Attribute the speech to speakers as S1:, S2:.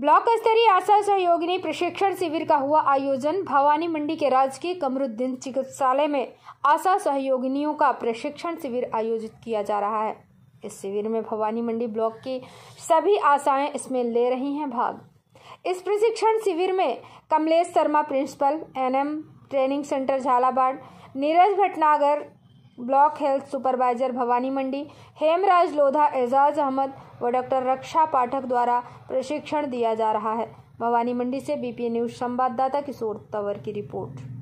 S1: block स्तरीय आशा सहयोगिनी प्रशिक्षण शिविर का हुआ आयोजन भवानी मंडी के राजकीय कमरुद्दीन चिकित्सालय में आशा सहयोगिनियों का प्रशिक्षण शिविर आयोजित किया जा रहा है इस शिविर में भवानी मंडी ब्लॉक की सभी आशाएं इसमें ले रही हैं भाग इस प्रशिक्षण शिविर में Kamlesh Sharma principal N M training centre Jhalawar Neeraj Bhatnagar block health supervisor Bhawani Mandi Hemraj Lodha Ejaz Ahmed व डॉक्टर रक्षा पाठक द्वारा प्रशिक्षण दिया जा रहा है भवानी मंडी से बीपी न्यूज संवाददाता किशोर तंवर की रिपोर्ट